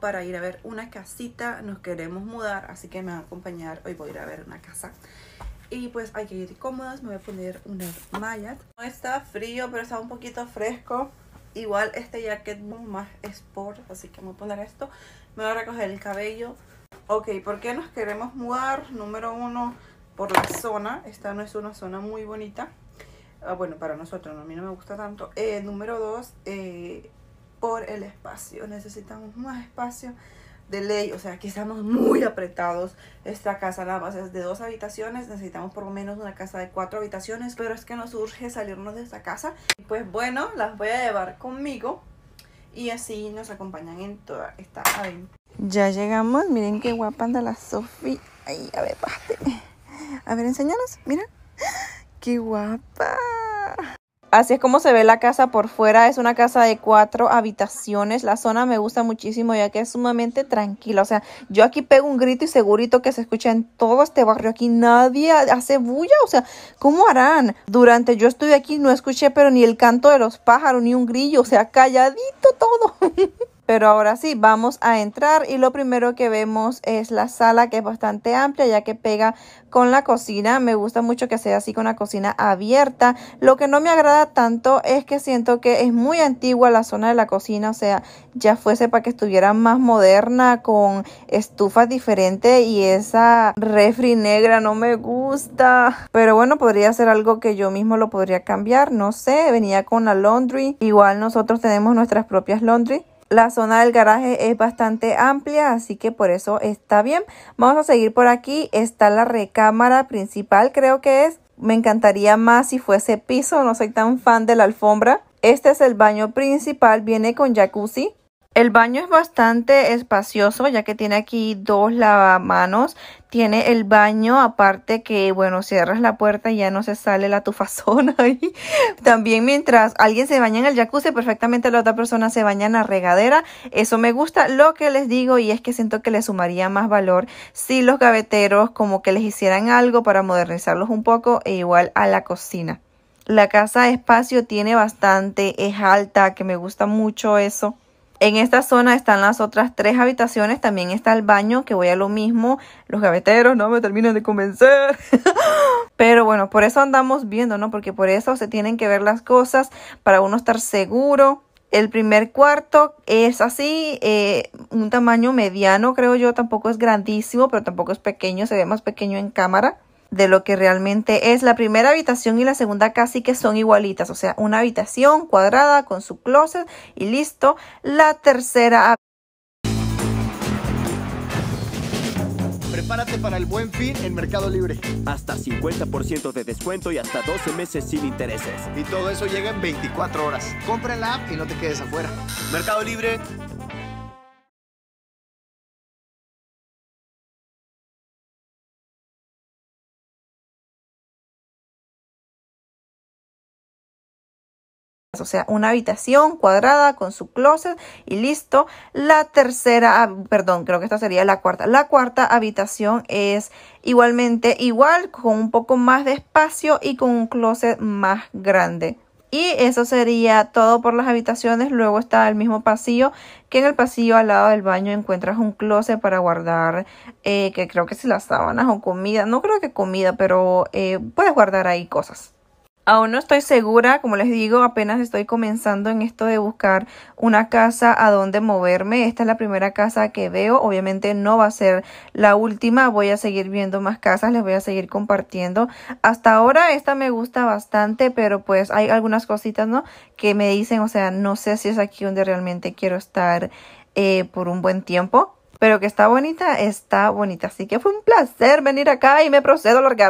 para ir a ver una casita. Nos queremos mudar, así que me va a acompañar. Hoy voy a ir a ver una casa. Y pues hay que ir cómodas. Me voy a poner unas mallas. No está frío, pero está un poquito fresco. Igual este jacket más sport, así que me voy a poner esto. Me voy a recoger el cabello. Ok, ¿por qué nos queremos mudar? Número uno, por la zona. Esta no es una zona muy bonita. Ah, bueno, para nosotros, a mí no me gusta tanto. Eh, número dos, eh, por el espacio. Necesitamos más espacio de ley, o sea, que estamos muy apretados. Esta casa nada más es de dos habitaciones, necesitamos por lo menos una casa de cuatro habitaciones, pero es que nos urge salirnos de esta casa. pues bueno, las voy a llevar conmigo y así nos acompañan en toda esta aventura. Ya llegamos, miren qué guapa anda la Sofi. Ay, a ver, bájate. A ver, enséñanos, mira. ¡Qué guapa! Así es como se ve la casa por fuera. Es una casa de cuatro habitaciones. La zona me gusta muchísimo ya que es sumamente tranquila. O sea, yo aquí pego un grito y segurito que se escucha en todo este barrio. Aquí nadie hace bulla. O sea, ¿cómo harán? Durante yo estuve aquí no escuché pero ni el canto de los pájaros ni un grillo. O sea, calladito todo. Pero ahora sí, vamos a entrar y lo primero que vemos es la sala que es bastante amplia ya que pega con la cocina. Me gusta mucho que sea así con la cocina abierta. Lo que no me agrada tanto es que siento que es muy antigua la zona de la cocina, o sea, ya fuese para que estuviera más moderna con estufas diferentes y esa refri negra no me gusta. Pero bueno, podría ser algo que yo mismo lo podría cambiar, no sé, venía con la laundry. Igual nosotros tenemos nuestras propias laundry la zona del garaje es bastante amplia, así que por eso está bien. Vamos a seguir por aquí. Está la recámara principal, creo que es. Me encantaría más si fuese piso, no soy tan fan de la alfombra. Este es el baño principal, viene con jacuzzi. El baño es bastante espacioso ya que tiene aquí dos lavamanos. Tiene el baño aparte que, bueno, cierras la puerta y ya no se sale la tufazona ahí. También mientras alguien se baña en el jacuzzi, perfectamente la otra persona se baña en la regadera. Eso me gusta. Lo que les digo y es que siento que le sumaría más valor si los gaveteros como que les hicieran algo para modernizarlos un poco e igual a la cocina. La casa espacio tiene bastante, es alta, que me gusta mucho eso. En esta zona están las otras tres habitaciones, también está el baño, que voy a lo mismo. Los gaveteros no me terminan de convencer. Pero bueno, por eso andamos viendo, ¿no? Porque por eso se tienen que ver las cosas para uno estar seguro. El primer cuarto es así, eh, un tamaño mediano, creo yo. Tampoco es grandísimo, pero tampoco es pequeño. Se ve más pequeño en cámara de lo que realmente es. La primera habitación y la segunda casi que son igualitas, o sea, una habitación cuadrada con su closet y listo. La tercera Prepárate para el buen fin en Mercado Libre. Hasta 50% de descuento y hasta 12 meses sin intereses. Y todo eso llega en 24 horas. Compra la app y no te quedes afuera. Mercado Libre O sea, una habitación cuadrada con su closet y listo. La tercera, perdón, creo que esta sería la cuarta. La cuarta habitación es igualmente igual, con un poco más de espacio y con un closet más grande. Y eso sería todo por las habitaciones. Luego está el mismo pasillo, que en el pasillo al lado del baño encuentras un closet para guardar, eh, que creo que si las sábanas o comida, no creo que comida, pero eh, puedes guardar ahí cosas. Aún no estoy segura, como les digo, apenas estoy comenzando en esto de buscar una casa a donde moverme. Esta es la primera casa que veo, obviamente no va a ser la última, voy a seguir viendo más casas, les voy a seguir compartiendo. Hasta ahora esta me gusta bastante, pero pues hay algunas cositas, ¿no? Que me dicen, o sea, no sé si es aquí donde realmente quiero estar eh, por un buen tiempo. Pero que está bonita, está bonita. Así que fue un placer venir acá y me procedo a largar.